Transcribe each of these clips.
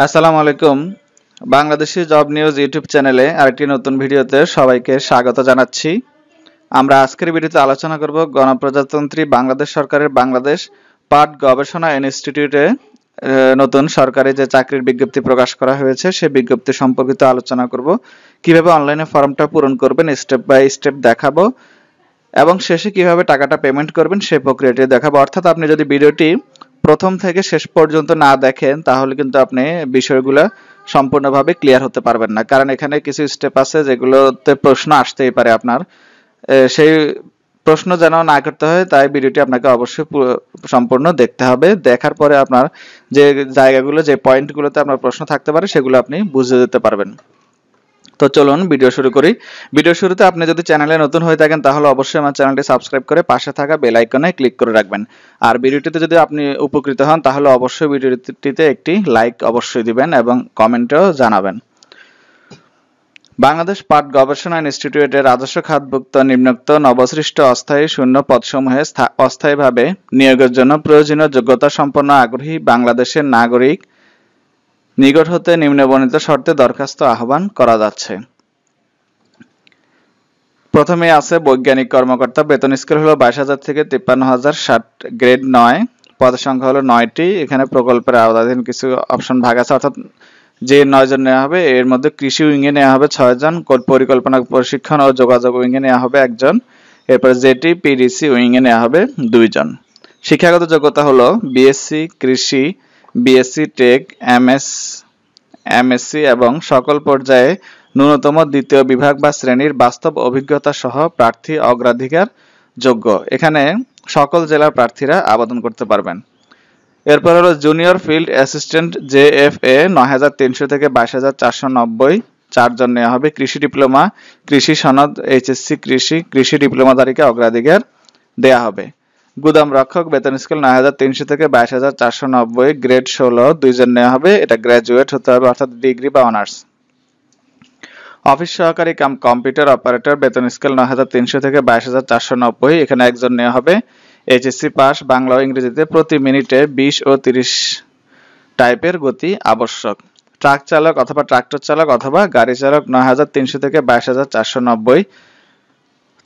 আসসালামু আলাইকুম Bangladeshi job news YouTube চ্যানেলে আরেকটি নতুন ভিডিওতে সবাইকে স্বাগত জানাচ্ছি আমরা আজকের ভিডিওতে আলোচনা করব গণপ্রজাতন্ত্রী বাংলাদেশ সরকারের বাংলাদেশ পাট গবেষণা ইনস্টিটিউটে নতুন সরকারি যে চাকরির বিজ্ঞপ্তি প্রকাশ করা হয়েছে সে বিজ্ঞপ্তি সম্পর্কিত আলোচনা করব কিভাবে অনলাইনে ফর্মটা পূরণ করবেন স্টেপ বাই স্টেপ দেখাবো এবং শেষে কিভাবে টাকাটা পেমেন্ট করবেন সেই প্রক্রিয়াটি দেখাবো অর্থাৎ আপনি যদি ভিডিওটি প্রথম থেকে শেষ পর্যন্ত না দেখেন তাহলে কিন্তু আপনি বিষয়গুলো সম্পূর্ণভাবে ক্লিয়ার হতে পারবেন না কারণ এখানে কিছু স্টেপ আছে যেগুলোতে প্রশ্ন আসতেই পারে আপনার সেই প্রশ্ন যেন না করতে হয় তাই ভিডিওটি আপনাকে অবশ্যই সম্পূর্ণ দেখতে হবে দেখার পরে আপনার যে জায়গাগুলো যে পয়েন্টগুলোতে আপনার প্রশ্ন থাকতে পারে সেগুলো আপনি বুঝে যেতে পারবেন তো চলুন ভিডিও শুরু করি ভিডিও শুরুতে আপনি যদি চ্যানেলে নতুন হয়ে থাকেন তাহলে অবশ্যই আমার চ্যানেলটি সাবস্ক্রাইব করে পাশে থাকা বেল আইকনে ক্লিক করে রাখবেন আর ভিডিওটিতে যদি আপনি উপকৃত হন তাহলে অবশ্যই ভিডিওটিতে একটি লাইক অবশ্যই দিবেন এবং কমেন্টেও জানাবেন বাংলাদেশ পাট গবেষণা ইনস্টিটিউটের রাজস্ব খাতভুক্ত নিম্নক্ত নবসৃষ্ট অস্থায়ী শূন্য পদসমূহে অস্থায়ীভাবে নিয়োগের জন্য প্রয়োজনীয় যোগ্যতা সম্পন্ন আগ্রহী বাংলাদেশের নাগরিক নিকট হতে নিম্নবর্ণিত শর্তে দরখাস্ত আহ্বান করা যাচ্ছে প্রথমে আছে বৈজ্ঞানিক কর্মকর্তা বেতন স্কেল হলো বাইশ হাজার থেকে তিপ্পান্ন হাজার ষাট গ্রেড নয় পদ সংখ্যা হলো নয়টি এখানে প্রকল্পের আওতাধীন কিছু অপশন ভাগ আছে অর্থাৎ যে নয়জন নেওয়া হবে এর মধ্যে কৃষি উইংয়ে নেওয়া হবে ছয়জন পরিকল্পনা প্রশিক্ষণ ও যোগাযোগ উইংয়ে নেওয়া হবে একজন এরপর জেটি পিডিসি উইংয়ে নেওয়া হবে দুইজন শিক্ষাগত যোগ্যতা হলো বিএসসি কৃষি বিএসসি টেক এমএস এমএসসি এবং সকল পর্যায়ে ন্যূনতম দ্বিতীয় বিভাগ বা শ্রেণীর বাস্তব অভিজ্ঞতা সহ প্রার্থী অগ্রাধিকার যোগ্য এখানে সকল জেলার প্রার্থীরা আবেদন করতে পারবেন এরপর হলো junior field assistant J F A নয় হাজার তিনশো থেকে বাইশ হাজার চারশো নব্বই চারজন নেওয়া হবে কৃষি ডিপ্লোমা কৃষি সনদ এইচএসসি কৃষি কৃষি ডিপ্লোমাধারীকে অগ্রাধিকার দেয়া হবে গুদাম রক্ষক বেতন স্কেল নয় হাজার তিনশো থেকে বাইশ হাজার চারশো নব্বই গ্রেড ষোলো দুইজন নেওয়া হবে এটা গ্র্যাজুয়েট হতে হবে অর্থাৎ ডিগ্রি বা অনার্স অফিস সহকারী কাম কম্পিউটার অপারেটর বেতন স্কেল নয় হাজার তিনশো থেকে বাইশ হাজার চারশো নব্বই এখানে একজন নেওয়া হবে এইচএসসি পাস বাংলা ও ইংরেজিতে প্রতি মিনিটে বিশ ও তিরিশ টাইপের গতি আবশ্যক ট্রাক চালক অথবা ট্রাক্টর চালক অথবা গাড়ি চালক নয় হাজার তিনশো থেকে বাইশ হাজার চারশো নব্বই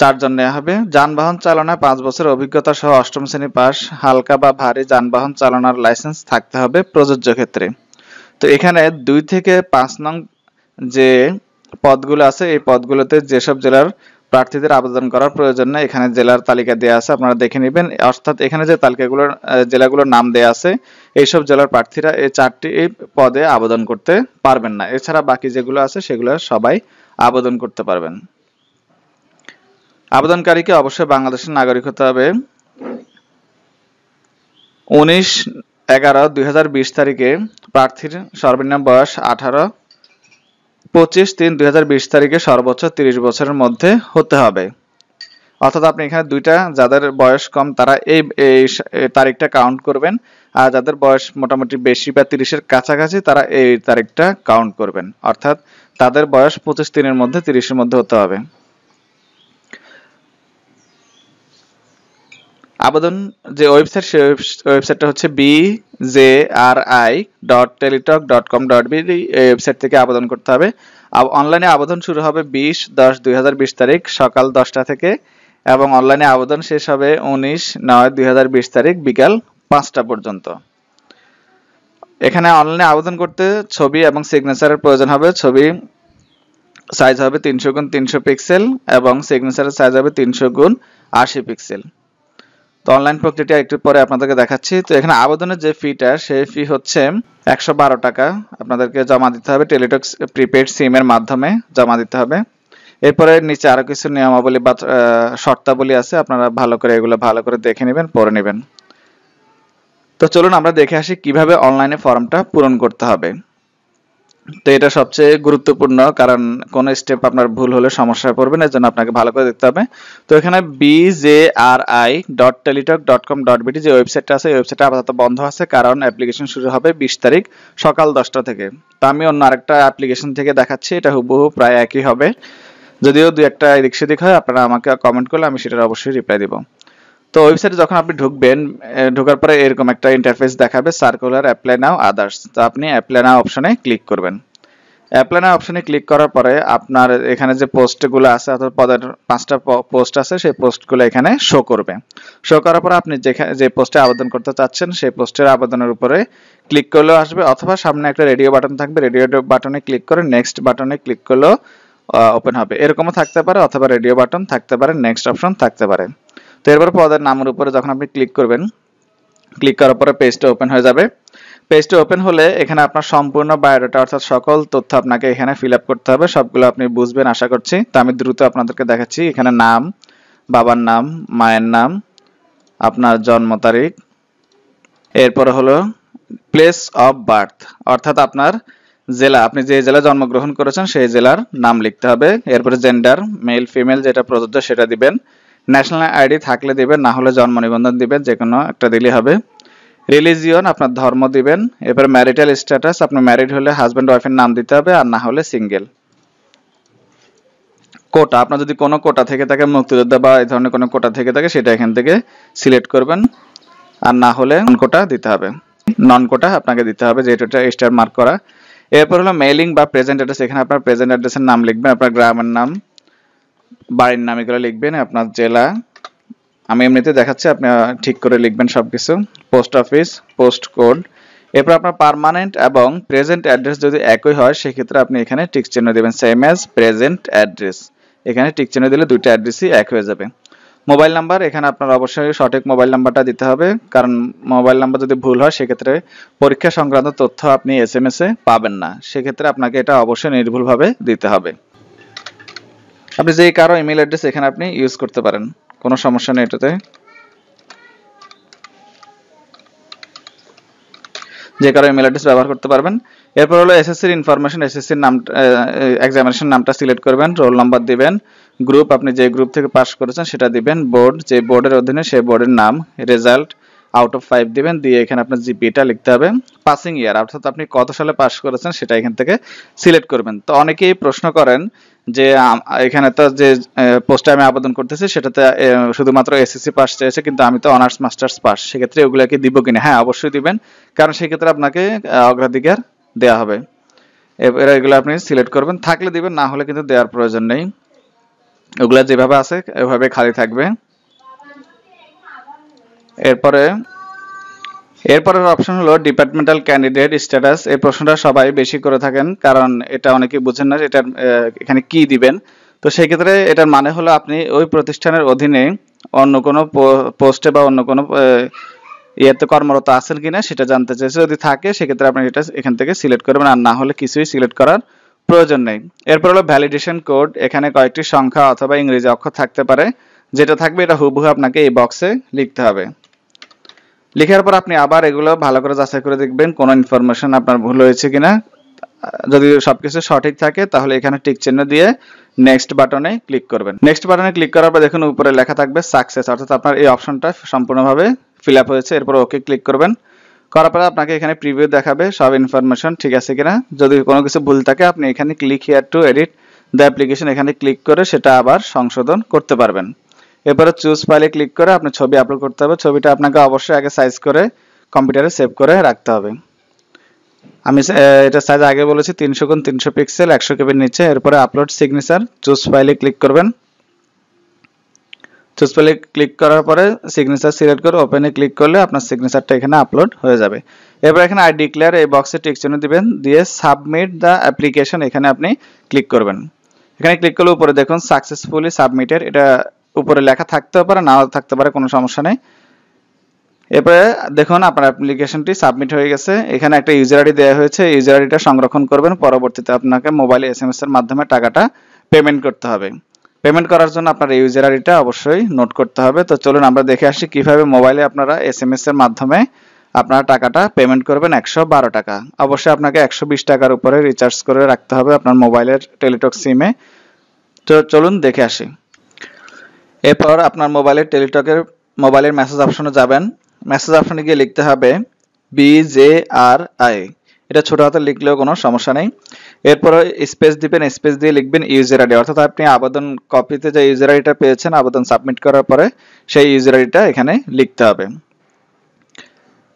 চারজন নেওয়া হবে যানবাহন চালনায় পাঁচ বছরের অভিজ্ঞতা সহ অষ্টম শ্রেণী পাস হালকা বা ভারী যানবাহন চালানোর লাইসেন্স থাকতে হবে প্রযোজ্য ক্ষেত্রে তো এখানে দুই থেকে পাঁচ নং যে পদগুলো আছে এই পদগুলোতে যেসব জেলার প্রার্থীদের আবেদন করার প্রয়োজন নেই এখানে জেলার তালিকা দেওয়া আছে আপনারা দেখে নেবেন অর্থাৎ এখানে যে তালিকাগুলোর জেলাগুলোর নাম দেওয়া আছে এইসব জেলার প্রার্থীরা এই চারটি এই পদে আবেদন করতে পারবেন না এছাড়া বাকি যেগুলো আছে সেগুলো সবাই আবেদন করতে পারবেন আবেদনকারীকে অবশ্যই বাংলাদেশের নাগরিক হতে হবে উনিশ এগারো দুই তারিখে প্রার্থীর সর্বনিম্ন বয়স আঠারো পঁচিশ তিন দুই তারিখে সর্বোচ্চ ৩০ বছরের মধ্যে হতে হবে অর্থাৎ আপনি এখানে দুইটা যাদের বয়স কম তারা এই তারিখটা কাউন্ট করবেন আর যাদের বয়স মোটামুটি বেশি বা তিরিশের কাছাকাছি তারা এই তারিখটা কাউন্ট করবেন অর্থাৎ তাদের বয়স পঁচিশ দিনের মধ্যে তিরিশের মধ্যে হতে হবে আবেদন যে ওয়েবসাইট সে ওয়েবসাইটটা হচ্ছে B J R I dot Teletalk dot com dot B website থেকে আবেদন করতে হবে অনলাইনে আবেদন শুরু হবে বিশ দশ দুই তারিখ সকাল দশটা থেকে এবং অনলাইনে আবেদন শেষ হবে উনিশ নয় দুই তারিখ বিকাল পাঁচটা পর্যন্ত এখানে অনলাইনে আবেদন করতে ছবি এবং সিগনেচারের প্রয়োজন হবে ছবি সাইজ হবে তিনশো গুণ তিনশো পিক্সেল এবং সিগনেচারের সাইজ হবে তিনশো গুণ আশি পিক্সেল তো অনলাইন প্রক্রিয়াটি একটু পরে আপনাদেরকে দেখাচ্ছি তো এখানে আবেদনের যে ফিটা সেই ফি হচ্ছে একশো টাকা আপনাদেরকে জমা দিতে হবে টেলিটক্স প্রিপেড সিমের মাধ্যমে জমা দিতে হবে এরপরে নিচে আরো কিছু নিয়মাবলী বা শর্তাবলী আছে আপনারা ভালো করে এগুলো ভালো করে দেখে নেবেন পড়ে নেবেন তো চলুন আমরা দেখে আসি কিভাবে অনলাইনে ফর্মটা পূরণ করতে হবে তো এটা সবচেয়ে গুরুত্বপূর্ণ কারণ কোন স্টেপ আপনার ভুল হলে সমস্যায় পড়বেন এর জন্য আপনাকে ভালো করে দেখতে হবে তো এখানে BJRI dot Teletalk dot com dot BT যে ওয়েবসাইটটা আছে এই ওয়েবসাইটটা আপাতত বন্ধ আছে কারণ অ্যাপ্লিকেশন শুরু হবে বিশ তারিখ সকাল দশটা থেকে তো আমি অন্য আরেকটা অ্যাপ্লিকেশন থেকে দেখাচ্ছি এটা হুবহু প্রায় একই হবে যদিও দু একটা এদিক সেদিক হয় আপনারা আমাকে কমেন্ট করলে আমি সেটার অবশ্যই রিপ্লাই দেবো তো ওয়েবসাইটে যখন আপনি ঢুকবেন ঢোকার পরে এরকম একটা ইন্টারফেস দেখাবে সার্কুলার অ্যাপ্লাই নাও আদার্স তো আপনি অ্যাপ্লাই নাও অপশনে ক্লিক করবেন অ্যাপ্লাই নাও অপশনে ক্লিক করার পরে আপনার এখানে যে পোস্টগুলো আছে অর্থাৎ পদের পাঁচটা পোস্ট আছে সেই পোস্টগুলো এখানে শো করবে শো করার পরে আপনি যেখানে যে পোস্টে আবেদন করতে চাচ্ছেন সেই পোস্টের আবেদনের উপরে ক্লিক করলেও আসবে অথবা সামনে একটা রেডিও বাটন থাকবে রেডিও বাটনে ক্লিক করে নেক্সট বাটনে ক্লিক করলেও ওপেন হবে এরকমও থাকতে পারে অথবা রেডিও বাটন থাকতে পারে নেক্সট অপশন থাকতে পারে তো এরপর পদের নামের উপরে যখন আপনি ক্লিক করবেন ক্লিক করার পরে পেজটা ওপেন হয়ে যাবে পেজটি ওপেন হলে এখানে আপনার সম্পূর্ণ বায়োডাটা অর্থাৎ সকল তথ্য আপনাকে এখানে ফিল করতে হবে সবগুলো আপনি বুঝবেন আশা করছি তো আমি দ্রুত আপনাদেরকে দেখাচ্ছি এখানে নাম বাবার নাম মায়ের নাম আপনার জন্ম তারিখ এরপরে হলো প্লেস অফ বার্থ অর্থাৎ আপনার জেলা আপনি যে জেলায় জন্মগ্রহণ করেছেন সেই জেলার নাম লিখতে হবে এরপরে জেন্ডার মেল ফিমেল যেটা প্রযোজ্য সেটা দিবেন ন্যাশনাল আইডি থাকলে দিবেন না হলে জন্ম নিবন্ধন দিবেন যে কোনো একটা দিলে হবে রিলিজিয়ন আপনার ধর্ম দিবেন এরপর ম্যারিটাল স্ট্যাটাস আপনি ম্যারিড হলে হাজব্যান্ড ওয়াইফের নাম দিতে হবে আর না হলে সিঙ্গেল কোটা আপনার যদি কোনো কোটা থেকে থাকে মুক্তিযোদ্ধা বা এই ধরনের কোনো কোটা থেকে থাকে সেটা এখান থেকে সিলেক্ট করবেন আর না হলে নন কোটা দিতে হবে নন কোটা আপনাকে দিতে হবে যে এটা স্টার মার্ক করা এরপর হলো মেইলিং বা প্রেজেন্ট অ্যাড্রেস এখানে আপনার প্রেজেন্ট অ্যাড্রেসের নাম লিখবেন আপনার গ্রামের নাম বাড়ির নামে করে লিখবেন আপনার জেলা আমি এমনিতে দেখাচ্ছি আপনি ঠিক করে লিখবেন সব কিছু পোস্ট অফিস পোস্ট কোড এরপর আপনার পারমানেন্ট এবং প্রেজেন্ট অ্যাড্রেস যদি একই হয় সেক্ষেত্রে আপনি এখানে টিক চিহ্ন দেবেন সেম অ্যাজ প্রেজেন্ট অ্যাড্রেস এখানে টিক চিহ্ন দিলে দুইটা অ্যাড্রেসই এক হয়ে যাবে মোবাইল নাম্বার এখানে আপনার অবশ্যই সঠিক মোবাইল নাম্বারটা দিতে হবে কারণ মোবাইল নাম্বার যদি ভুল হয় সেক্ষেত্রে পরীক্ষা সংক্রান্ত তথ্য আপনি এস এ পাবেন না সেক্ষেত্রে আপনাকে এটা অবশ্যই নির্ভুলভাবে দিতে হবে আপনি যে কারো ইমেল অ্যাড্রেস এখানে আপনি ইউজ করতে পারেন কোনো সমস্যা নেই এটাতে যে কারো ইমেল অ্যাড্রেস ব্যবহার করতে পারবেন এরপর হলো এসএসসির ইনফরমেশন এসএসসির নাম এক্সামিনেশন নামটা সিলেক্ট করবেন রোল নাম্বার দিবেন গ্রুপ আপনি যে গ্রুপ থেকে পাস করেছেন সেটা দিবেন বোর্ড যে বোর্ডের অধীনে সেই বোর্ডের নাম রেজাল্ট আউট অফ ফাইভ দিবেন দিয়ে এখানে আপনার জিপিটা লিখতে হবে পাসিং ইয়ার অর্থাৎ আপনি কত সালে পাস করেছেন সেটা এখান থেকে সিলেক্ট করবেন তো অনেকেই প্রশ্ন করেন যে এখানে তো যে পোস্টে আমি আবেদন করতেছি সেটাতে শুধুমাত্র এসএসসি পাস চেয়েছে কিন্তু আমি তো অনার্স মাস্টার্স পাস সেক্ষেত্রে ওগুলোকে দিব কিনা হ্যাঁ অবশ্যই দিবেন কারণ সেক্ষেত্রে আপনাকে অগ্রাধিকার দেওয়া হবে এবার এগুলো আপনি সিলেক্ট করবেন থাকলে দিবেন না হলে কিন্তু দেওয়ার প্রয়োজন নেই ওগুলা যেভাবে আছে এভাবে খালি থাকবে এরপরে এরপরের অপশন হলো ডিপার্টমেন্টাল ক্যান্ডিডেট স্ট্যাটাস এই প্রশ্নটা সবাই বেশি করে থাকেন কারণ এটা অনেকে বুঝেন না এটা এখানে কি দিবেন তো সেই ক্ষেত্রে এটার মানে হলো আপনি ওই প্রতিষ্ঠানের অধীনে অন্য কোনো পোস্টে বা অন্য কোনো ইয়েতে কর্মরত আছেন কিনা সেটা জানতে চাইছে যদি থাকে সেক্ষেত্রে আপনি এটা এখান থেকে সিলেক্ট করবেন আর না হলে কিছুই সিলেক্ট করার প্রয়োজন নেই এরপর হলো ভ্যালিডেশন কোড এখানে কয়েকটি সংখ্যা অথবা ইংরেজি অক্ষর থাকতে পারে যেটা থাকবে এটা হুবহু আপনাকে এই বক্সে লিখতে হবে লেখার পর আপনি আবার এগুলো ভালো করে যাচাই করে দেখবেন কোনো ইনফরমেশন আপনার ভুল হয়েছে কিনা যদি সবকিছু সঠিক থাকে তাহলে এখানে টিক চিহ্ন দিয়ে নেক্সট বাটনে ক্লিক করবেন নেক্সট বাটনে ক্লিক করার পর দেখুন উপরে লেখা থাকবে সাকসেস অর্থাৎ আপনার এই অপশনটা সম্পূর্ণভাবে ফিল আপ হয়েছে এরপর ওকে ক্লিক করবেন করার পরে আপনাকে এখানে প্রিভিউ দেখাবে সব ইনফরমেশন ঠিক আছে কিনা যদি কোনো কিছু ভুল থাকে আপনি এখানে click here to edit the application এখানে ক্লিক করে সেটা আবার সংশোধন করতে পারবেন এরপরে চুজ ফাইলে ক্লিক করে আপনার ছবি আপলোড করতে হবে ছবিটা আপনাকে অবশ্যই আগে সাইজ করে কম্পিউটারে সেভ করে রাখতে হবে আমি এটা সাইজ আগে বলেছি তিনশো গুণ তিনশো পিক্সেল একশো কেবির নিচে এরপরে আপলোড সিগনেচার চুজ ফাইলে ক্লিক করবেন চুজ ফাইলে ক্লিক করার পরে সিগনেচার সিলেক্ট করে ওপেনে ক্লিক করলে আপনার সিগনেচারটা এখানে আপলোড হয়ে যাবে এবার এখানে আই ডিক্লেয়ার এই বক্সে চিহ্ন দিবেন দিয়ে সাবমিট দ্য অ্যাপ্লিকেশন এখানে আপনি ক্লিক করবেন এখানে ক্লিক করলে উপরে দেখুন সাকসেসফুলি সাবমিটেড এটা উপরে লেখা থাকতেও পারে নাও থাকতে পারে কোনো সমস্যা নেই এরপরে দেখুন আপনার অ্যাপ্লিকেশনটি সাবমিট হয়ে গেছে এখানে একটা ইউজার আইডি দেওয়া হয়েছে ইউজার আইডিটা সংরক্ষণ করবেন পরবর্তীতে আপনাকে মোবাইল এস এম এস এর মাধ্যমে টাকাটা পেমেন্ট করতে হবে পেমেন্ট করার জন্য আপনার ইউজার আইডিটা অবশ্যই নোট করতে হবে তো চলুন আমরা দেখে আসি কিভাবে মোবাইলে আপনারা এস এম এস এর মাধ্যমে আপনারা টাকাটা পেমেন্ট করবেন একশো বারো টাকা অবশ্যই আপনাকে একশো বিশ টাকার উপরে রিচার্জ করে রাখতে হবে আপনার মোবাইলের টেলিটক সিমে তো চলুন দেখে আসি এরপর আপনার মোবাইলের টেলিটকের মোবাইলের মেসেজ অপশনে যাবেন মেসেজ অপশনে গিয়ে লিখতে হবে বি জে আর আই এটা ছোট হাতে লিখলেও কোনো সমস্যা নেই এরপর স্পেস দিবেন স্পেস দিয়ে লিখবেন ইউজার আইডি অর্থাৎ আপনি আবেদন কপিতে যে ইউজার আইডিটা পেয়েছেন আবেদন সাবমিট করার পরে সেই ইউজার আইডিটা এখানে লিখতে হবে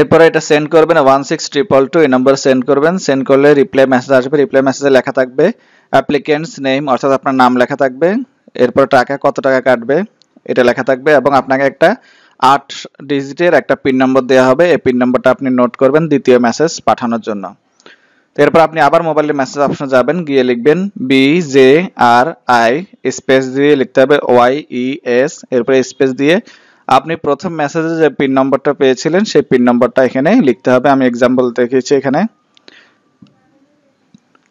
এরপরে এটা সেন্ড করবেন ওয়ান সিক্স ট্রিপল টু এই নম্বর সেন্ড করবেন সেন্ড করলে রিপ্লাই মেসেজ আসবে রিপ্লাই মেসেজে লেখা থাকবে অ্যাপ্লিকেন্টস নেম অর্থাৎ আপনার নাম লেখা থাকবে এরপর টাকা কত টাকা কাটবে এটা লেখা থাকবে এবং আপনাকে একটা আট ডিজিটের একটা পিন নম্বর দেওয়া হবে এই পিন নম্বরটা আপনি নোট করবেন দ্বিতীয় মেসেজ পাঠানোর জন্য এরপর আপনি আবার মোবাইলের মেসেজ অপশন যাবেন গিয়ে লিখবেন B J R I space দিয়ে লিখতে হবে ওয়াই ই এস এরপরে স্পেস দিয়ে আপনি প্রথম মেসেজে যে পিন নম্বরটা পেয়েছিলেন সেই পিন নম্বরটা এখানে লিখতে হবে আমি এক্সাম্পল দেখিয়েছি এখানে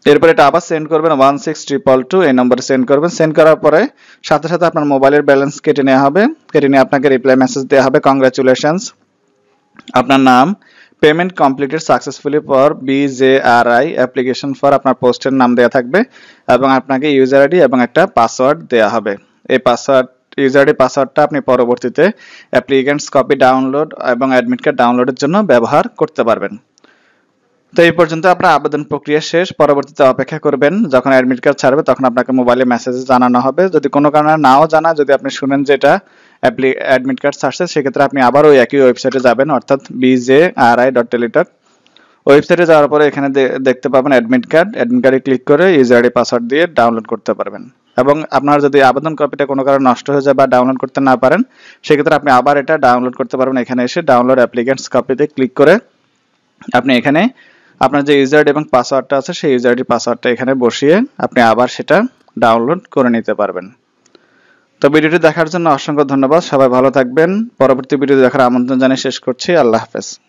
এরপর এটা আবার সেন্ড করবেন ওয়ান সিক্স ট্রিপল টু এই নম্বরে সেন্ড করবেন সেন্ড করার পরে সাথে সাথে আপনার মোবাইলের ব্যালেন্স কেটে নেওয়া হবে কেটে নিয়ে আপনাকে রিপ্লাই মেসেজ দেওয়া হবে কংগ্রাচুলেশনস আপনার নাম payment completed successfully for BJRI application for আপনার পোস্টের নাম দেওয়া থাকবে এবং আপনাকে ইউজার আইডি এবং একটা পাসওয়ার্ড দেওয়া হবে এই পাসওয়ার্ড ইউজার আইডি পাসওয়ার্ডটা আপনি পরবর্তীতে অ্যাপ্লিকেন্টস কপি ডাউনলোড এবং অ্যাডমিট কার্ড ডাউনলোডের জন্য ব্যবহার করতে পারবেন তো এই পর্যন্ত আপনার আবেদন প্রক্রিয়া শেষ পরবর্তীতে অপেক্ষা করবেন যখন অ্যাডমিট কার্ড ছাড়বে তখন আপনাকে মোবাইলে মেসেজে জানানো হবে যদি কোনো কারণে নাও জানা যদি আপনি শুনেন যে এটা অ্যাডমিট কার্ড ছাড়ছে সেক্ষেত্রে আপনি আবার ওই একই ওয়েবসাইটে যাবেন অর্থাৎ বিজে আর আই ডট টেলিটক ওয়েবসাইটে যাওয়ার পরে এখানে দেখতে পাবেন অ্যাডমিট কার্ড অ্যাডমিট কার্ডে ক্লিক করে ইউজার আইডি পাসওয়ার্ড দিয়ে ডাউনলোড করতে পারবেন এবং আপনার যদি আবেদন কপিটা কোনো কারণে নষ্ট হয়ে যায় বা ডাউনলোড করতে না পারেন সেক্ষেত্রে আপনি আবার এটা ডাউনলোড করতে পারবেন এখানে এসে ডাউনলোড অ্যাপ্লিকেন্টস কপিতে ক্লিক করে আপনি এখানে আপনার যে ইউজার এবং পাসওয়ার্ডটা আছে সেই ইউজারটি পাসওয়ার্ডটা এখানে বসিয়ে আপনি আবার সেটা ডাউনলোড করে নিতে পারবেন তো ভিডিওটি দেখার জন্য অসংখ্য ধন্যবাদ সবাই ভালো থাকবেন পরবর্তী ভিডিও দেখার আমন্ত্রণ জানিয়ে শেষ করছি আল্লাহ হাফেজ